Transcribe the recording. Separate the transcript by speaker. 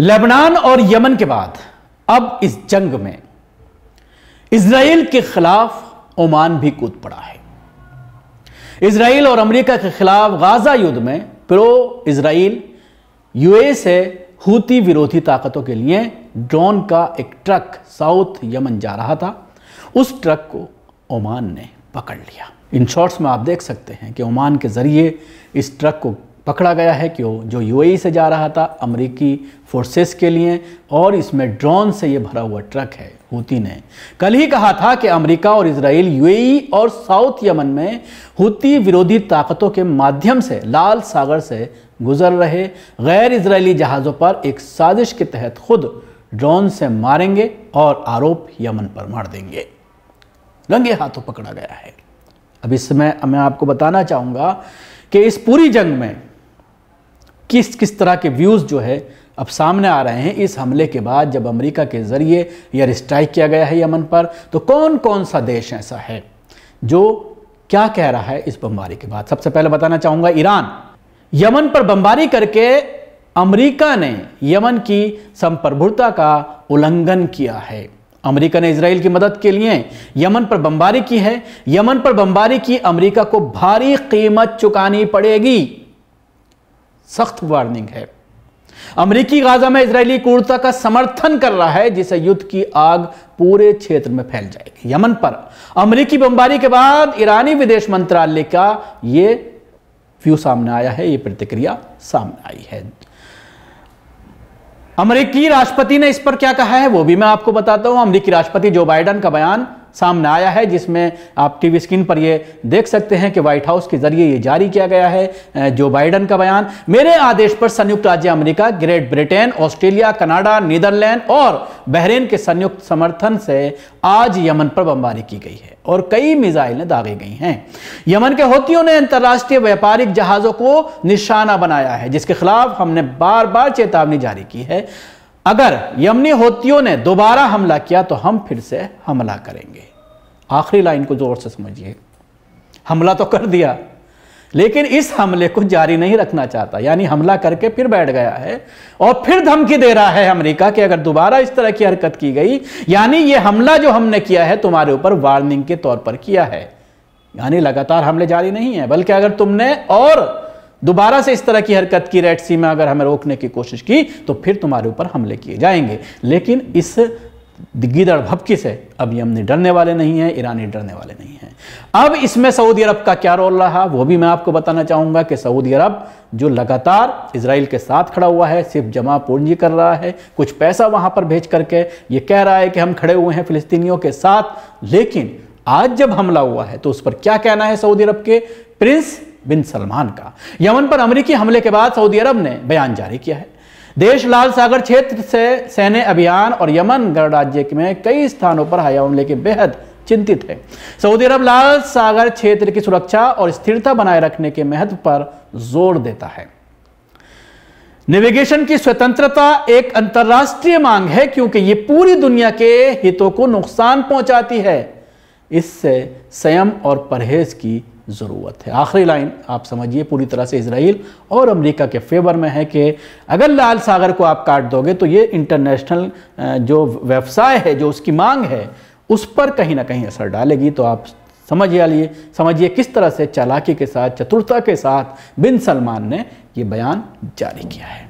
Speaker 1: Lebanon और Yemen के बाद अब इस जंग में इसराइल के खिलाफ ओमान भी कूद पड़ा है इसराइल और अमेरिका के खिलाफ गाजा युद्ध में प्रो इसराइल यूए से हूती विरोधी ताकतों के लिए ड्रोन का एक ट्रक साउथ यमन जा रहा था उस ट्रक को ओमान ने पकड़ लिया इन शॉर्ट्स में आप देख सकते हैं कि ओमान के जरिए इस ट्रक को पकड़ा गया है क्यों जो यूएई e से जा रहा था अमरीकी फोर्सेस के लिए और इसमें ड्रोन से ये भरा हुआ ट्रक है हुती ने कल ही कहा था कि अमेरिका और इसराइल यूएई e और साउथ यमन में हुती विरोधी ताकतों के माध्यम से लाल सागर से गुजर रहे गैर इसराइली जहाज़ों पर एक साजिश के तहत खुद ड्रोन से मारेंगे और आरोप यमन पर मार देंगे रंगे हाथों पकड़ा गया है अब इस समय मैं आपको बताना चाहूँगा कि इस पूरी जंग में किस किस तरह के व्यूज़ जो है अब सामने आ रहे हैं इस हमले के बाद जब अमेरिका के ज़रिए एयर स्ट्राइक किया गया है यमन पर तो कौन कौन सा देश ऐसा है जो क्या कह रहा है इस बमबारी के बाद सबसे पहले बताना चाहूँगा ईरान यमन पर बमबारी करके अमेरिका ने यमन की संप्रभुता का उल्लंघन किया है अमेरिका ने इसराइल की मदद के लिए यमन पर बमबारी की है यमन पर बमबारी की अमेरिका को भारी कीमत चुकानी पड़ेगी सख्त वार्निंग है अमरीकी गाजा में इसराइली कुर्ता का समर्थन कर रहा है जिसे युद्ध की आग पूरे क्षेत्र में फैल जाएगी यमन पर अमरीकी बमबारी के बाद ईरानी विदेश मंत्रालय का ये व्यू सामने आया है ये प्रतिक्रिया सामने आई है अमरीकी राष्ट्रपति ने इस पर क्या कहा है वो भी मैं आपको बताता हूं अमरीकी राष्ट्रपति जो बाइडन का बयान सामने आया है जिसमें आप टीवी स्क्रीन पर ये देख सकते हैं कि व्हाइट हाउस के जरिए ये जारी किया गया है जो बाइडन का बयान मेरे आदेश पर संयुक्त राज्य America Great Britain Australia Canada Netherlands और बहरीन के संयुक्त समर्थन से आज यमन पर बमबारी की गई है और कई मिजाइलें दागे गई हैं यमन के होतियों ने अंतर्राष्ट्रीय व्यापारिक जहाज़ों को निशाना बनाया है जिसके खिलाफ हमने बार बार चेतावनी जारी की है अगर यमनी होतियों ने दोबारा हमला किया तो हम फिर से हमला करेंगे आखिरी लाइन को जोर से समझिए हमला तो कर दिया लेकिन इस हमले को जारी नहीं रखना चाहता यानी हमला करके फिर बैठ गया है और फिर धमकी दे रहा है अमेरिका कि अगर दोबारा इस तरह की हरकत की गई यानी यह हमला जो हमने किया है तुम्हारे ऊपर वार्निंग के तौर पर किया है यानी लगातार हमले जारी नहीं है बल्कि अगर तुमने और दोबारा से इस तरह की हरकत की रेड सी में अगर हमें रोकने की कोशिश की तो फिर तुम्हारे ऊपर हमले किए जाएंगे लेकिन इस गिदड़ भपके से अब यमनी डरने वाले नहीं हैं ईरानी डरने वाले नहीं हैं अब इसमें सऊदी अरब का क्या रोल रहा वो भी मैं आपको बताना चाहूंगा कि सऊदी अरब जो लगातार इसराइल के साथ खड़ा हुआ है सिर्फ जमा पूंजी कर रहा है कुछ पैसा वहां पर भेज करके ये कह रहा है कि हम खड़े हुए हैं फिलिस्तीनियों के साथ लेकिन आज जब हमला हुआ है तो उस पर क्या कहना है सऊदी अरब के प्रिंस बिन सलमान का यमन पर अमरीकी हमले के बाद सऊदी अरब ने बयान जारी किया है देश लाल सागर क्षेत्र से सैन्य अभियान और यमन गणराज्य में कई स्थानों पर हया हमले के बेहद चिंतित है सऊदी अरब लाल सागर क्षेत्र की सुरक्षा और स्थिरता बनाए रखने के महत्व पर जोर देता है नेविगेशन की स्वतंत्रता एक अंतर्राष्ट्रीय मांग है क्योंकि यह पूरी दुनिया के हितों को नुकसान पहुंचाती है इससे संयम और परहेज की ज़रूरत है आखिरी लाइन आप समझिए पूरी तरह से इसराइल और अमेरिका के फेवर में है कि अगर लाल सागर को आप काट दोगे तो ये इंटरनेशनल जो व्यवसाय है जो उसकी मांग है उस पर कहीं ना कहीं असर डालेगी तो आप समझिए लिए समझिए किस तरह से चालाकी के साथ चतुरता के साथ बिन सलमान ने ये बयान जारी किया है